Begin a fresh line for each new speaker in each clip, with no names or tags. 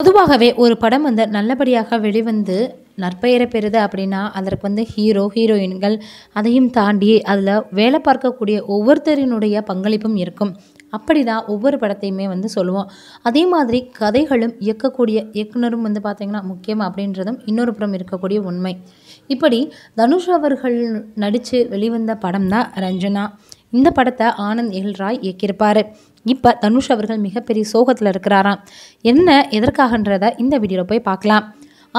பொதுவாகவே ஒரு படம் வந்து நல்லபடியாக வெளிவந்து நற்பெயரை பெறுது அப்படின்னா அதற்கு வந்து ஹீரோ ஹீரோயின்கள் அதையும் தாண்டி அதில் வேலை பார்க்கக்கூடிய ஒவ்வொருத்தரினுடைய பங்களிப்பும் இருக்கும் அப்படி தான் ஒவ்வொரு படத்தையுமே வந்து சொல்லுவோம் அதே மாதிரி கதைகளும் இயக்கக்கூடிய இயக்குனரும் வந்து பார்த்திங்கன்னா முக்கியம் அப்படின்றதும் இன்னொரு புறம் இருக்கக்கூடிய உண்மை இப்படி தனுஷ் அவர்கள் நடித்து வெளிவந்த படம் தான் ரஞ்சனா இந்த படத்தை ஆனந்த் ராய் இயக்கியிருப்பார் இப்போ தனுஷ் அவர்கள் மிகப்பெரிய சோகத்தில் இருக்கிறாராம் என்ன எதற்காகன்றத இந்த வீடியோவில் போய் பார்க்கலாம்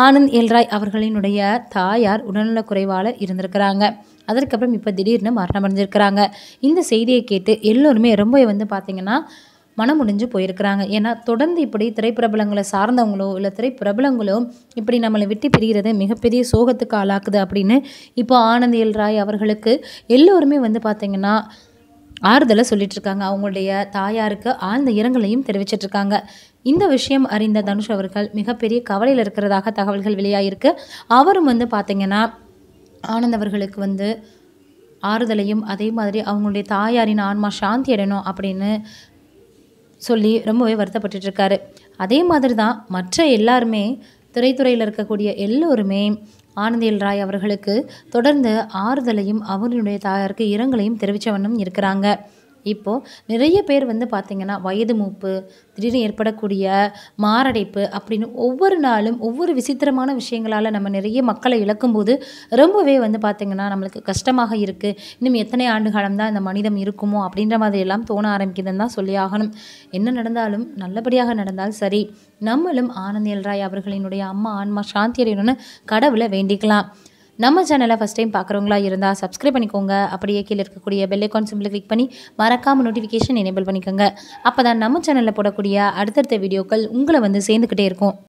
ஆனந்த் எல்ராய் அவர்களினுடைய தாயார் உடல்நலக்குறைவால் இருந்திருக்கிறாங்க அதற்கப்புறம் இப்போ திடீர்னு மரணம் அடைஞ்சிருக்கிறாங்க இந்த செய்தியை கேட்டு எல்லோருமே ரொம்ப வந்து பார்த்திங்கன்னா மனம் முடிஞ்சு போயிருக்கிறாங்க ஏன்னா தொடர்ந்து இப்படி திரைப்பிரபலங்களை சார்ந்தவங்களோ இல்லை திரைப்பிரபலங்களோ இப்படி நம்மளை விட்டு பிரிகிறது மிகப்பெரிய சோகத்துக்கு ஆளாக்குது அப்படின்னு இப்போ ஆனந்த் எல்ராய் அவர்களுக்கு எல்லோருமே வந்து பார்த்திங்கன்னா ஆறுதலை சொல்லிட்டுருக்காங்க அவங்களுடைய தாயாருக்கு ஆழ்ந்த இரங்கலையும் தெரிவிச்சிட்ருக்காங்க இந்த விஷயம் அறிந்த தனுஷ் அவர்கள் மிகப்பெரிய கவலையில் இருக்கிறதாக தகவல்கள் வெளியாகிருக்கு அவரும் வந்து பார்த்திங்கன்னா ஆனந்த் அவர்களுக்கு வந்து ஆறுதலையும் அதே மாதிரி அவங்களுடைய தாயாரின் ஆன்மா சாந்தி அடையணும் அப்படின்னு சொல்லி ரொம்பவே வருத்தப்பட்டுருக்காரு அதே மாதிரி தான் மற்ற எல்லாருமே திரைத்துறையில் இருக்கக்கூடிய எல்லோருமே ஆனந்தியல் ராய் அவர்களுக்கு தொடர்ந்து ஆறுதலையும் அவருடைய தாயாருக்கு இரங்கலையும் தெரிவித்த இருக்கிறாங்க இப்போது நிறைய பேர் வந்து பார்த்திங்கன்னா வயது மூப்பு திடீர்னு ஏற்படக்கூடிய மாரடைப்பு அப்படின்னு ஒவ்வொரு நாளும் ஒவ்வொரு விசித்திரமான விஷயங்களால் நம்ம நிறைய மக்களை இழக்கும்போது ரொம்பவே வந்து பார்த்திங்கன்னா நம்மளுக்கு கஷ்டமாக இருக்குது இன்னும் எத்தனை ஆண்டு காலம் தான் இந்த மனிதம் இருக்குமோ அப்படின்ற மாதிரி எல்லாம் தோண ஆரம்பிக்குதுன்னு தான் சொல்லி ஆகணும் என்ன நடந்தாலும் நல்லபடியாக நடந்தால் சரி நம்மளும் ஆனந்த ராய் அவர்களினுடைய அம்மா ஆன்மா சாந்தி அடையணும்னு கடவுளை வேண்டிக்கலாம் நம்ம சேனலை ஃபஸ்ட் டைம் பார்க்குறவங்களா இருந்தால் சப்ஸ்கிரைப் பண்ணிக்கோங்க அப்படியே கீழே இருக்கக்கூடிய பெல்லைக்கான் சிம்பிள் கிளிக் பண்ணி மறக்காமல் நோட்டிஃபிகேஷன் எனேபிள் பண்ணிக்கோங்க அப்போ தான் நம்ம சேனலில் போடக்கூடிய அடுத்தடுத்த வீடியோக்கள் உங்களை வந்து சேர்ந்துக்கிட்டே இருக்கும்